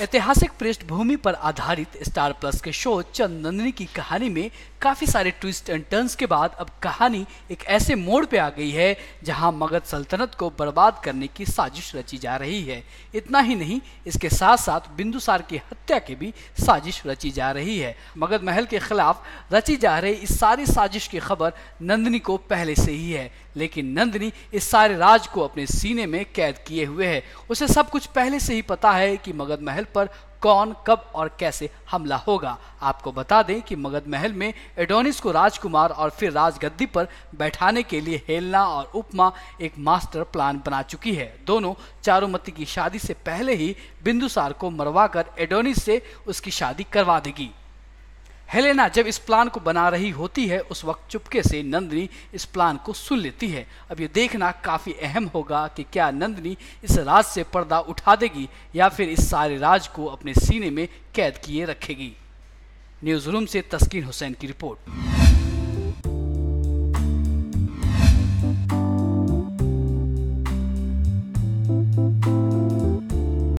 ऐतिहासिक पृष्ठभूमि पर आधारित स्टार प्लस के शो चंदनी की कहानी में काफी सारे ट्विस्ट एंड टर्न्स के बाद अब कहानी एक ऐसे मोड़ पे आ गई है जहां मगध सल्तनत को बर्बाद करने की साजिश रची जा रही है इतना ही नहीं इसके साथ साथ बिंदुसार की हत्या की भी साजिश रची जा रही है मगध महल के खिलाफ रची जा रही इस सारी साजिश की खबर नंदनी को पहले से ही है लेकिन नंदनी इस सारे राज को अपने सीने में कैद किए हुए है उसे सब कुछ पहले से ही पता है कि मगध महल महल पर कौन कब और कैसे हमला होगा आपको बता दें कि मगध महल में एडोनिस को राजकुमार और फिर राजगद्दी पर बैठाने के लिए हेलना और उपमा एक मास्टर प्लान बना चुकी है दोनों चारुमती की शादी से पहले ही बिंदुसार को मरवाकर एडोनिस से उसकी शादी करवा देगी हेलेना जब इस प्लान को बना रही होती है उस वक्त चुपके से नंदनी इस प्लान को सुन लेती है अब ये देखना काफ़ी अहम होगा कि क्या नंदनी इस राज से पर्दा उठा देगी या फिर इस सारे राज को अपने सीने में कैद किए रखेगी न्यूज़ रूम से तस्कीन हुसैन की रिपोर्ट